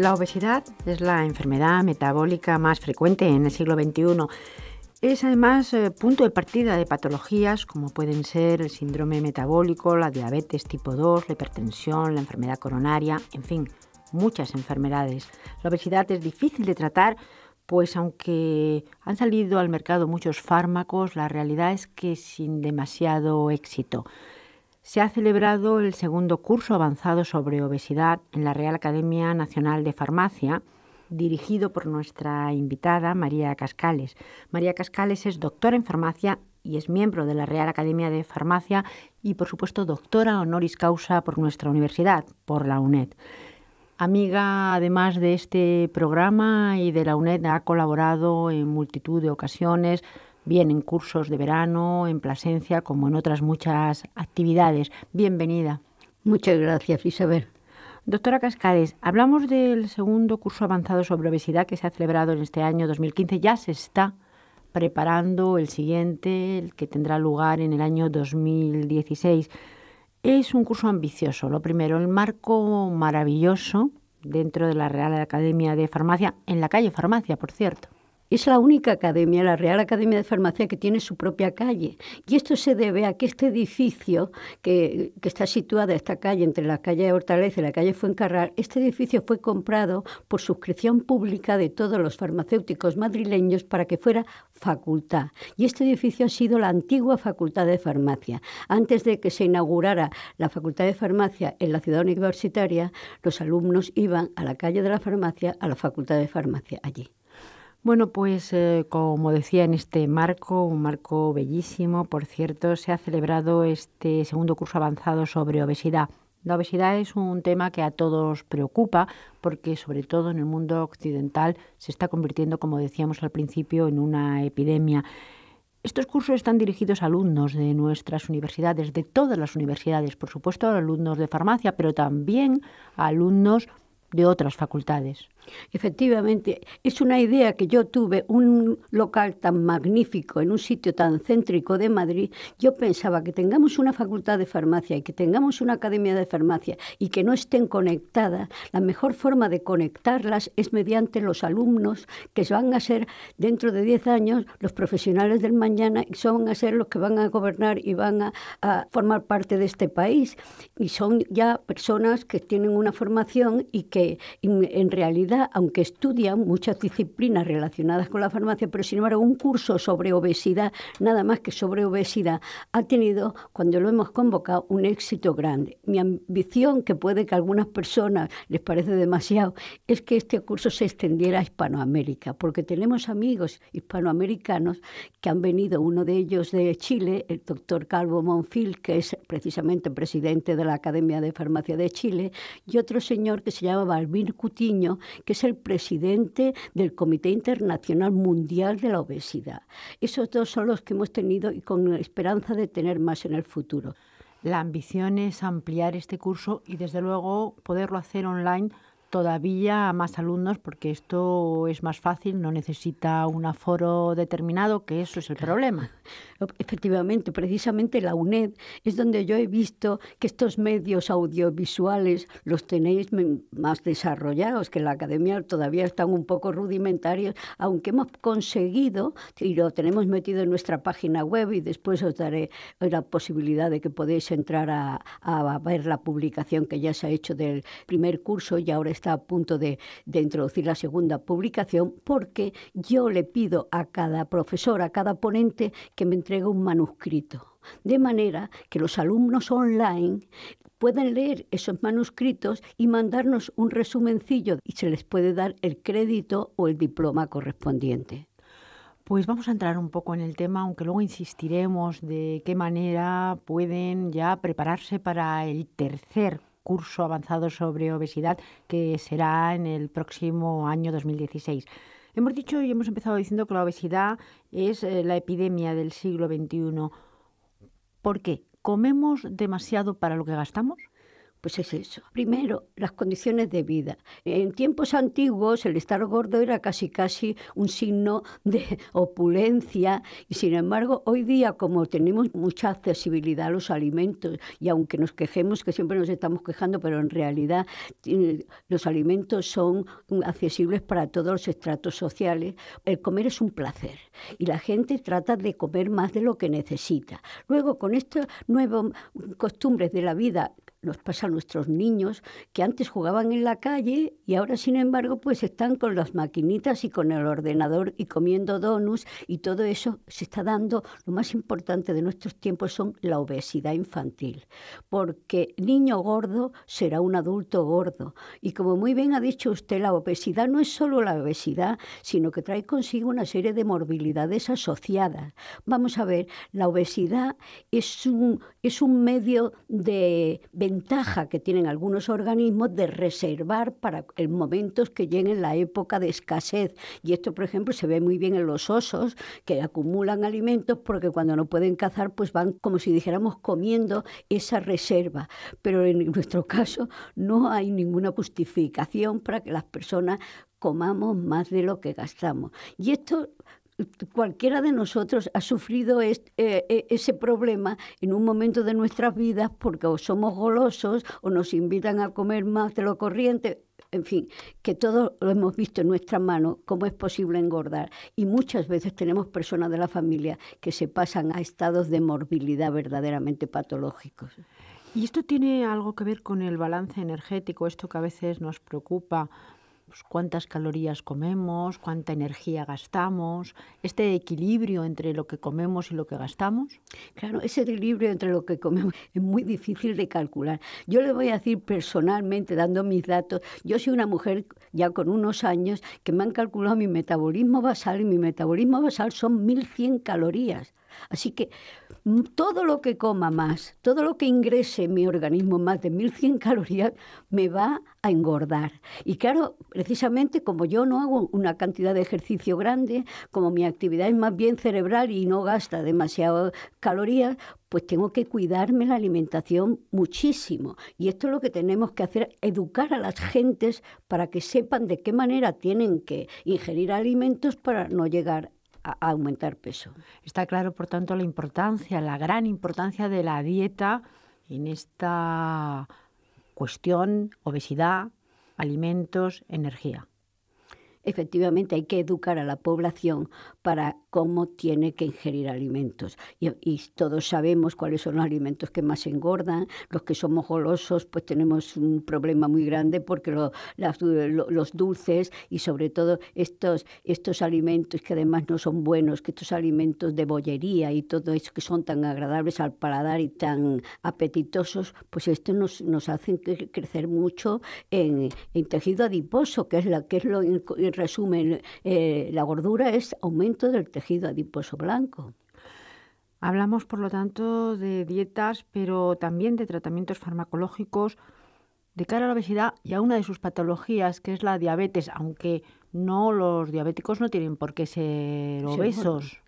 La obesidad es la enfermedad metabólica más frecuente en el siglo XXI. Es además eh, punto de partida de patologías como pueden ser el síndrome metabólico, la diabetes tipo 2, la hipertensión, la enfermedad coronaria, en fin, muchas enfermedades. La obesidad es difícil de tratar, pues aunque han salido al mercado muchos fármacos, la realidad es que sin demasiado éxito se ha celebrado el segundo curso avanzado sobre obesidad en la Real Academia Nacional de Farmacia, dirigido por nuestra invitada María Cascales. María Cascales es doctora en farmacia y es miembro de la Real Academia de Farmacia y, por supuesto, doctora honoris causa por nuestra universidad, por la UNED. Amiga, además de este programa y de la UNED, ha colaborado en multitud de ocasiones bien en cursos de verano, en Plasencia, como en otras muchas actividades. Bienvenida. Muchas gracias, Isabel. Doctora Cascades, hablamos del segundo curso avanzado sobre obesidad que se ha celebrado en este año 2015. Ya se está preparando el siguiente, el que tendrá lugar en el año 2016. Es un curso ambicioso. Lo primero, el marco maravilloso dentro de la Real Academia de Farmacia, en la calle Farmacia, por cierto. Es la única academia, la Real Academia de Farmacia, que tiene su propia calle. Y esto se debe a que este edificio, que, está en esta calle entre la calle Hortaleza y la calle Fuencarral, este edificio fue comprado por suscripción pública de todos los farmacéuticos madrileños para que fuera facultad. Y este edificio ha sido la antigua Facultad de Farmacia. Antes de que se inaugurara la Facultad de Farmacia en la ciudad universitaria, los alumnos iban a la calle de la farmacia, a la Facultad de Farmacia allí. Bueno, pues eh, como decía en este marco, un marco bellísimo, por cierto, se ha celebrado este segundo curso avanzado sobre obesidad. La obesidad es un tema que a todos preocupa porque sobre todo en el mundo occidental se está convirtiendo, como decíamos al principio, en una epidemia. Estos cursos están dirigidos a alumnos de nuestras universidades, de todas las universidades, por supuesto, a alumnos de farmacia, pero también a alumnos de otras facultades. Efectivamente, es una idea que yo tuve, un local tan magnífico, en un sitio tan céntrico de Madrid, yo pensaba que tengamos una facultad de farmacia y que tengamos una academia de farmacia y que no estén conectadas, la mejor forma de conectarlas es mediante los alumnos que van a ser dentro de 10 años los profesionales del mañana y son a ser los que van a gobernar y van a, formar parte de este país y son ya personas que tienen una formación y que en realidad aunque estudian muchas disciplinas relacionadas con la farmacia, pero sin embargo un curso sobre obesidad, nada más que sobre obesidad, ha tenido, cuando lo hemos convocado, un éxito grande. Mi ambición, que puede que a algunas personas les parece demasiado, es que este curso se extendiera a Hispanoamérica, porque tenemos amigos hispanoamericanos que han venido, uno de ellos de Chile, el doctor Calvo Monfil, que es precisamente presidente de la Academia de Farmacia de Chile, y otro señor que se llama Balbín Cutiño, que es el presidente del Comité Internacional Mundial de la Obesidad. Esos dos son los que hemos tenido y con esperanza de tener más en el futuro. La ambición es ampliar este curso y desde luego poderlo hacer online todavía a más alumnos porque esto es más fácil, no necesita un aforo determinado, que eso es el problema. Efectivamente, precisamente la UNED es donde yo he visto que estos medios audiovisuales los tenéis más desarrollados, que la academia todavía están un poco rudimentarios, aunque hemos conseguido, y lo tenemos metido en nuestra página web y después os daré la posibilidad de que podéis entrar a, ver la publicación que ya se ha hecho del primer curso y ahora está a punto de, introducir la segunda publicación, porque yo le pido a cada profesor, a cada ponente, que me entregue un manuscrito. De manera que los alumnos online pueden leer esos manuscritos y mandarnos un resumencillo y se les puede dar el crédito o el diploma correspondiente. Pues vamos a entrar un poco en el tema, aunque luego insistiremos de qué manera pueden ya prepararse para el tercer curso avanzado sobre obesidad que será en el próximo año 2016. Hemos dicho y hemos empezado diciendo que la obesidad es eh, la epidemia del siglo XXI. ¿Por qué? ¿Comemos demasiado para lo que gastamos? Pues es eso. Primero, las condiciones de vida. En tiempos antiguos el estar gordo era casi casi un signo de opulencia y sin embargo hoy día como tenemos mucha accesibilidad a los alimentos y aunque nos quejemos que siempre nos estamos quejando, pero en realidad eh, los alimentos son accesibles para todos los estratos sociales, el comer es un placer y la gente trata de comer más de lo que necesita. Luego con estas nuevas costumbres de la vida nos pasa a nuestros niños, que antes jugaban en la calle y ahora, sin embargo, pues están con las maquinitas y con el ordenador y comiendo donuts y todo eso se está dando. Lo más importante de nuestros tiempos son la obesidad infantil, porque niño gordo será un adulto gordo. Y como muy bien ha dicho usted, la obesidad no es solo la obesidad, sino que trae consigo una serie de morbilidades asociadas. Vamos a ver, la obesidad es un, es un medio de ventaja que tienen algunos organismos de reservar para el momentos que lleguen la época de escasez. Y esto, por ejemplo, se ve muy bien en los osos, que acumulan alimentos porque cuando no pueden cazar, pues van como si dijéramos comiendo esa reserva. Pero en nuestro caso no hay ninguna justificación para que las personas comamos más de lo que gastamos. Y esto cualquiera de nosotros ha sufrido eh, eh, ese problema en un momento de nuestras vidas porque o somos golosos o nos invitan a comer más de lo corriente. En fin, que todos lo hemos visto en nuestra mano, cómo es posible engordar. Y muchas veces tenemos personas de la familia que se pasan a estados de morbilidad verdaderamente patológicos. ¿Y esto tiene algo que ver con el balance energético, esto que a veces nos preocupa pues, cuántas calorías comemos, cuánta energía gastamos, este equilibrio entre lo que comemos y lo que gastamos. Claro, ese equilibrio entre lo que comemos es muy difícil de calcular. Yo le voy a decir personalmente, dando mis datos, yo soy una mujer ya con unos años que me han calculado mi metabolismo basal y mi metabolismo basal son 1.100 calorías. Así que mm, todo lo que coma más, todo lo que ingrese en mi organismo más de 1100 calorías, me va a engordar. Y claro, precisamente como yo no hago una cantidad de ejercicio grande, como mi actividad es más bien cerebral y no gasta demasiadas calorías, pues tengo que cuidarme la alimentación muchísimo. Y esto es lo que tenemos que hacer, educar a las gentes para que sepan de qué manera tienen que ingerir alimentos para no llegar a, aumentar peso. Está claro, por tanto, la importancia, la gran importancia de la dieta en esta cuestión, obesidad, alimentos, energía efectivamente hay que educar a la población para cómo tiene que ingerir alimentos. Y, todos sabemos cuáles son los alimentos que más engordan. Los que somos golosos, pues tenemos un problema muy grande porque los dulces y sobre todo estos, estos alimentos que además no son buenos, que estos alimentos de bollería y todo eso que son tan agradables al paladar y tan apetitosos, pues esto nos, nos hacen crecer mucho en, tejido adiposo, que es, la, que es lo resumen, eh, la gordura es aumento del tejido adiposo blanco. Hablamos, por lo tanto, de dietas, pero también de tratamientos farmacológicos de cara a la obesidad y a una de sus patologías, que es la diabetes, aunque no los diabéticos no tienen por qué ser obesos.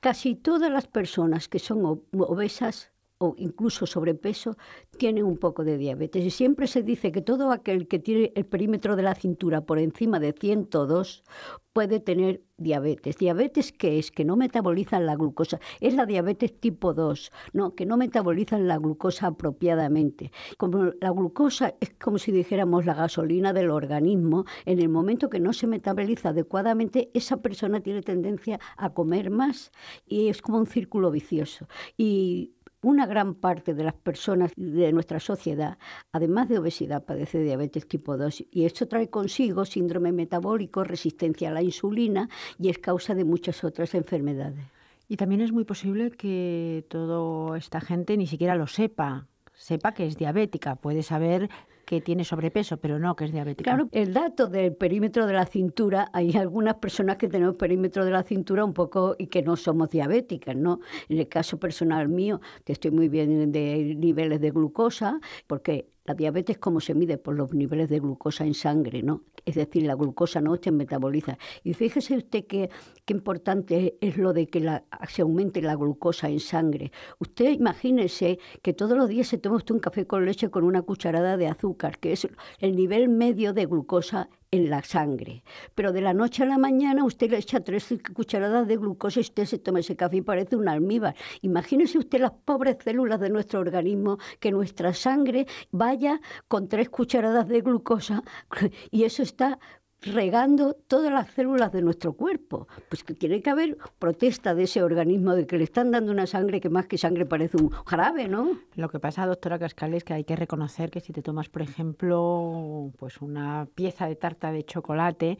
Casi todas las personas que son obesas o incluso sobrepeso tiene un poco de diabetes. Y siempre se dice que todo aquel que tiene el perímetro de la cintura por encima de 102 puede tener diabetes. ¿Diabetes qué es? Que no metabolizan la glucosa. Es la diabetes tipo 2, no, que no metabolizan la glucosa apropiadamente. Como la glucosa es como si dijéramos la gasolina del organismo, en el momento que no se metaboliza adecuadamente, esa persona tiene tendencia a comer más y es como un círculo vicioso. Y una gran parte de las personas de nuestra sociedad, además de obesidad, padece diabetes tipo 2 y esto trae consigo síndrome metabólico, resistencia a la insulina y es causa de muchas otras enfermedades. Y también es muy posible que toda esta gente ni siquiera lo sepa, sepa que es diabética, puede saber que tiene sobrepeso, pero no que es diabética. Claro, el dato del perímetro de la cintura, hay algunas personas que tenemos perímetro de la cintura un poco y que no somos diabéticas, ¿no? En el caso personal mío, que estoy muy bien de niveles de glucosa, porque la diabetes, como se mide? Por los niveles de glucosa en sangre, ¿no? es decir, la glucosa no se metaboliza. Y fíjese usted qué, qué importante es lo de que se aumente la glucosa en sangre. Usted imagínese que todos los días se toma usted un café con leche con una cucharada de azúcar, que es el nivel medio de glucosa en la sangre. Pero de la noche a la mañana usted le echa tres cucharadas de glucosa y usted se toma ese café y parece un almíbar. Imagínese usted las pobres células de nuestro organismo, que nuestra sangre vaya con tres cucharadas de glucosa y eso es está regando todas las células de nuestro cuerpo. Pues que tiene que haber protesta de ese organismo de que le están dando una sangre que más que sangre parece un jarabe, ¿no? Lo que pasa, doctora Cascal, es que hay que reconocer que si te tomas, por ejemplo, pues una pieza de tarta de chocolate,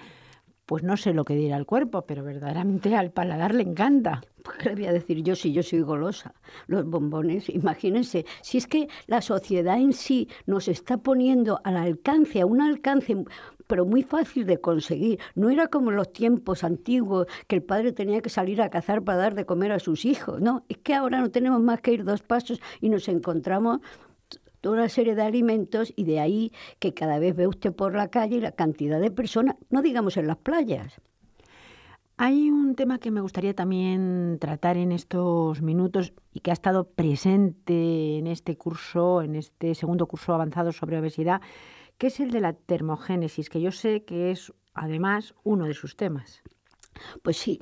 pues no sé lo que dirá el cuerpo, pero verdaderamente al paladar le encanta. Pues le voy a decir yo si yo soy golosa. Los bombones, imagínense, si es que la sociedad en sí nos está poniendo al alcance, a un alcance pero muy fácil de conseguir. No era como en los tiempos antiguos que el padre tenía que salir a cazar para dar de comer a sus hijos. No, es que ahora no tenemos más que ir dos pasos y nos encontramos toda una serie de alimentos y de ahí que cada vez ve usted por la calle la cantidad de personas, no digamos en las playas. Hay un tema que me gustaría también tratar en estos minutos y que ha estado presente en este curso, en este segundo curso avanzado sobre obesidad, ¿Qué es el de la termogénesis, que yo sé que es además uno de sus temas. Pues sí,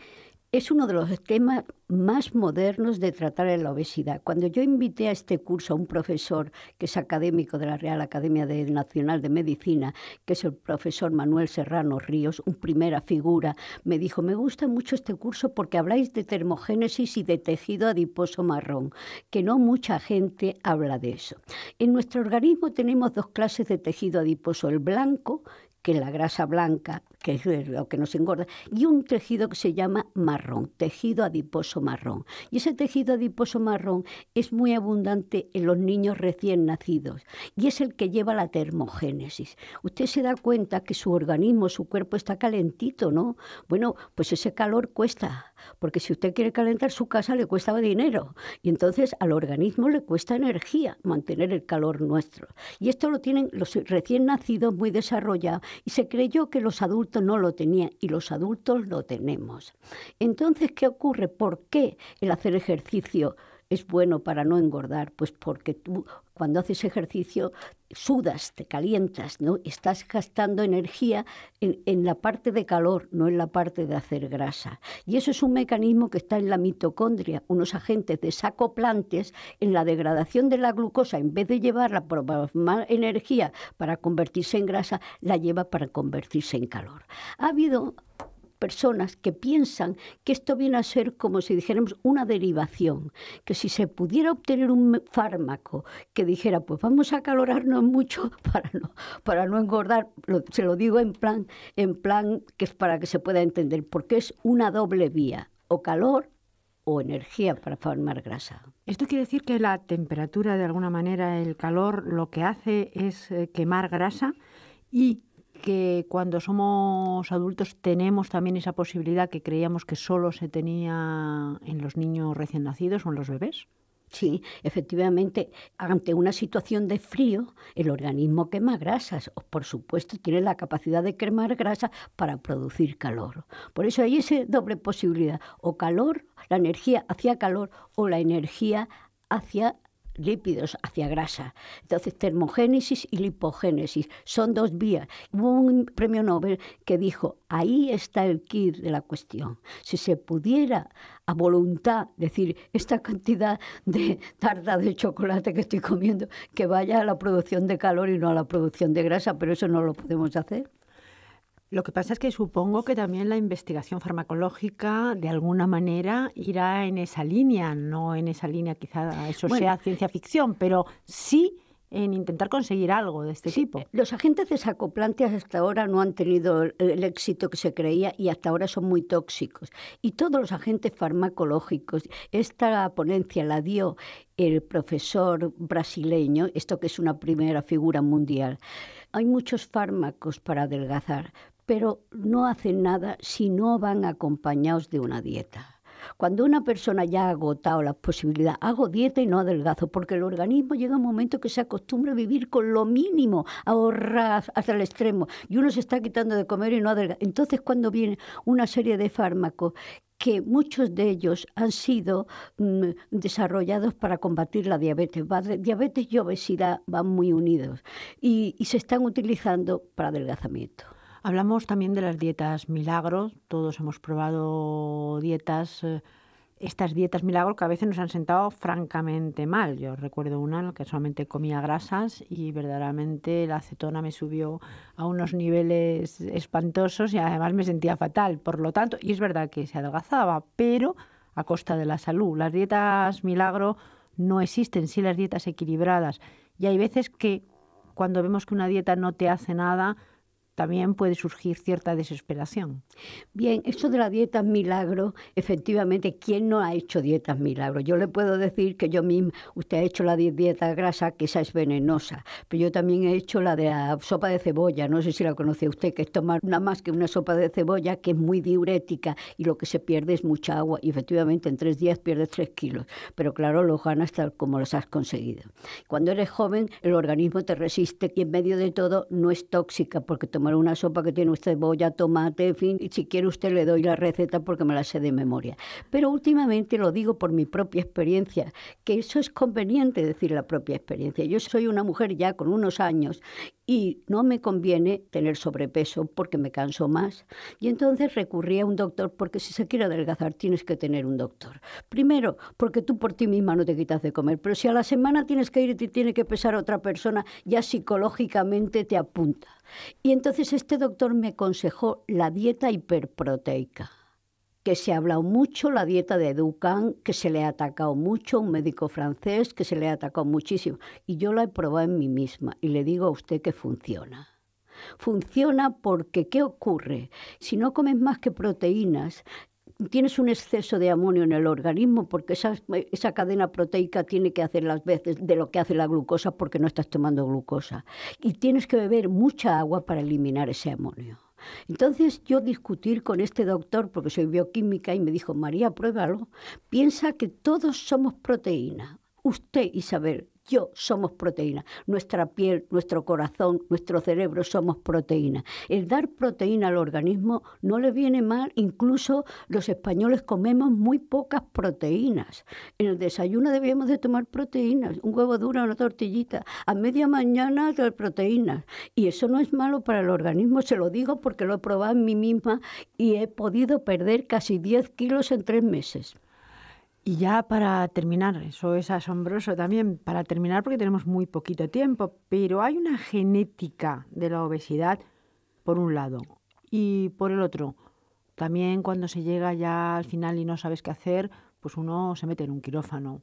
es uno de los temas más modernos de tratar en la obesidad. Cuando yo invité a este curso a un profesor que es académico de la Real Academia Nacional de Medicina, que es el profesor Manuel Serrano Ríos, un primera figura, me dijo, me gusta mucho este curso porque habláis de termogénesis y de tejido adiposo marrón, que no mucha gente habla de eso. En nuestro organismo tenemos dos clases de tejido adiposo, el blanco, que es la grasa blanca, que es lo que nos engorda, y un tejido que se llama marrón, tejido adiposo marrón. Y ese tejido adiposo marrón es muy abundante en los niños recién nacidos y es el que lleva la termogénesis. Usted se da cuenta que su organismo, su cuerpo está calentito, ¿no? Bueno, pues ese calor cuesta, porque si usted quiere calentar su casa le cuesta dinero y entonces al organismo le cuesta energía mantener el calor nuestro. Y esto lo tienen los recién nacidos muy desarrollados y se creyó que los adultos no lo tenían y los adultos lo tenemos. Entonces, ¿qué ocurre? ¿Por qué el hacer ejercicio? es bueno para no engordar, pues porque tú cuando haces ejercicio sudas, te calientas, ¿no? Estás gastando energía en, la parte de calor, no en la parte de hacer grasa. Y eso es un mecanismo que está en la mitocondria, unos agentes desacoplantes en la degradación de la glucosa, en vez de llevarla por más energía para convertirse en grasa, la lleva para convertirse en calor. Ha habido personas que piensan que esto viene a ser como si dijéramos una derivación, que si se pudiera obtener un fármaco que dijera, pues vamos a calorarnos mucho para no, para no engordar, se lo digo en plan, en plan que es para que se pueda entender, porque es una doble vía, o calor o energía para formar grasa. Esto quiere decir que la temperatura, de alguna manera, el calor, lo que hace es eh, quemar grasa y que cuando somos adultos tenemos también esa posibilidad que creíamos que solo se tenía en los niños recién nacidos o en los bebés? Sí, efectivamente, ante una situación de frío, el organismo quema grasas o, por supuesto, tiene la capacidad de quemar grasas para producir calor. Por eso hay esa doble posibilidad, o calor, la energía hacia calor o la energía hacia lípidos hacia grasa. Entonces, termogénesis y lipogénesis son dos vías. Hubo un premio Nobel que dijo, ahí está el kit de la cuestión. Si se pudiera a voluntad decir, esta cantidad de tarta de chocolate que estoy comiendo, que vaya a la producción de calor y no a la producción de grasa, pero eso no lo podemos hacer. Lo que pasa es que supongo que también la investigación farmacológica de alguna manera irá en esa línea, no en esa línea quizá eso sea ciencia ficción, pero sí en intentar conseguir algo de este tipo. Los agentes de sacoplantias hasta ahora no han tenido el éxito que se creía y hasta ahora son muy tóxicos. Y todos los agentes farmacológicos, esta ponencia la dio el profesor brasileño, esto que es una primera figura mundial. Hay muchos fármacos para adelgazar, pero no hacen nada si no van acompañados de una dieta. Cuando una persona ya ha agotado las posibilidades, hago dieta y no adelgazo, porque el organismo llega a un momento que se acostumbra a vivir con lo mínimo, a ahorrar hasta el extremo, y uno se está quitando de comer y no adelgaza. Entonces, cuando viene una serie de fármacos que muchos de ellos han sido mm, desarrollados para combatir la diabetes. Diabetes y obesidad van muy unidos y se están utilizando para adelgazamiento. Hablamos también de las dietas milagro, Todos hemos probado dietas, eh, estas dietas milagro que a veces nos han sentado francamente mal. Yo recuerdo una en la que solamente comía grasas y verdaderamente la acetona me subió a unos niveles espantosos y además me sentía fatal. Por lo tanto, y es verdad que se adelgazaba, pero a costa de la salud. Las dietas milagro no existen, sí las dietas equilibradas. Y hay veces que cuando vemos que una dieta no te hace nada, también puede surgir cierta desesperación. Bien, esto de la dieta milagro, efectivamente, ¿quién no ha hecho dietas milagro? Yo le puedo decir que yo misma, usted ha hecho la dieta grasa, que esa es venenosa, pero yo también he hecho la de la sopa de cebolla, no sé si la conoce usted, que es tomar nada más que una sopa de cebolla que es muy diurética y lo que se pierde es mucha agua y efectivamente en tres días pierdes tres kilos, pero claro, los ganas tal como los has conseguido. Cuando eres joven, el organismo te resiste y en medio de todo no es tóxica porque tomas una sopa que tiene usted boya, tomate, en fin, y si quiere usted le doy la receta porque me la sé de memoria. Pero últimamente lo digo por mi propia experiencia, que eso es conveniente decir la propia experiencia. Yo soy una mujer ya con unos años y no me conviene tener sobrepeso porque me canso más. Y entonces recurrí a un doctor porque si se quiere adelgazar tienes que tener un doctor. Primero, porque tú por ti misma no te quitas de comer, pero si a la semana tienes que ir y te tiene que pesar otra persona, ya psicológicamente te apunta. Y entonces este doctor me aconsejó la dieta hiperproteica, que se ha hablado mucho, la dieta de Ducan, que se le ha atacado mucho, un médico francés, que se le ha atacado muchísimo. Y yo la he probado en mí misma y le digo a usted que funciona. Funciona porque, ¿qué ocurre? Si no comes más que proteínas, tienes un exceso de amonio en el organismo porque esa, cadena proteica tiene que hacer las veces de lo que hace la glucosa porque no estás tomando glucosa. Y tienes que beber mucha agua para eliminar ese amonio. Entonces yo discutir con este doctor, porque soy bioquímica, y me dijo, María, pruébalo, piensa que todos somos proteína. Usted, Isabel, yo somos proteína. Nuestra piel, nuestro corazón, nuestro cerebro somos proteína. El dar proteína al organismo no le viene mal, incluso los españoles comemos muy pocas proteínas. En el desayuno debíamos de tomar proteínas, un huevo duro, una tortillita, a media mañana proteínas. Y eso no es malo para el organismo, se lo digo porque lo he probado en mí misma y he podido perder casi 10 kilos en tres meses. Y ya para terminar, eso es asombroso también, para terminar porque tenemos muy poquito tiempo, pero hay una genética de la obesidad por un lado y por el otro. También cuando se llega ya al final y no sabes qué hacer, pues uno se mete en un quirófano.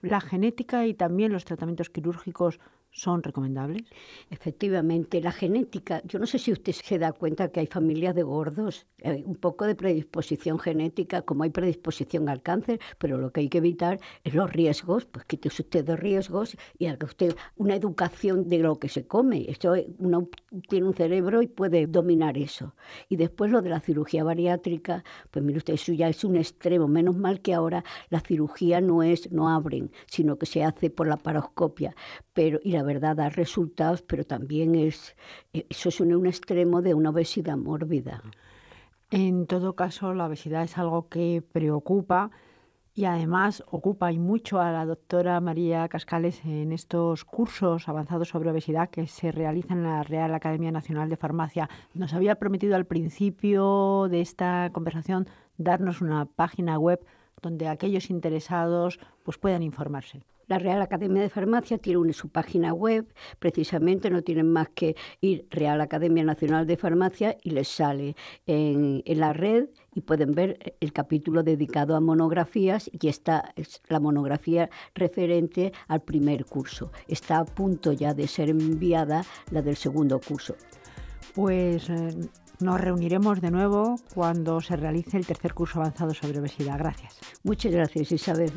La genética y también los tratamientos quirúrgicos son recomendables? Efectivamente, la genética, yo no sé si usted se da cuenta que hay familias de gordos, eh, un poco de predisposición genética, como hay predisposición al cáncer, pero lo que hay que evitar es los riesgos, pues quítese usted de riesgos y que usted una educación de lo que se come. Esto eh, uno tiene un cerebro y puede dominar eso. Y después lo de la cirugía bariátrica, pues mire usted, eso ya es un extremo, menos mal que ahora la cirugía no es no abren, sino que se hace por la paroscopia, pero y la ¿verdad? Da resultados, pero también es, eh, eso es un, extremo de una obesidad mórbida. En todo caso, la obesidad es algo que preocupa y además ocupa y mucho a la doctora María Cascales en estos cursos avanzados sobre obesidad que se realizan en la Real Academia Nacional de Farmacia. Nos había prometido al principio de esta conversación darnos una página web donde aquellos interesados pues puedan informarse. La Real Academia de Farmacia tiene su página web, precisamente no tienen más que ir Real Academia Nacional de Farmacia y les sale en, la red y pueden ver el capítulo dedicado a monografías y esta es la monografía referente al primer curso. Está a punto ya de ser enviada la del segundo curso. Pues eh, nos reuniremos de nuevo cuando se realice el tercer curso avanzado sobre obesidad. Gracias. Muchas gracias, Isabel.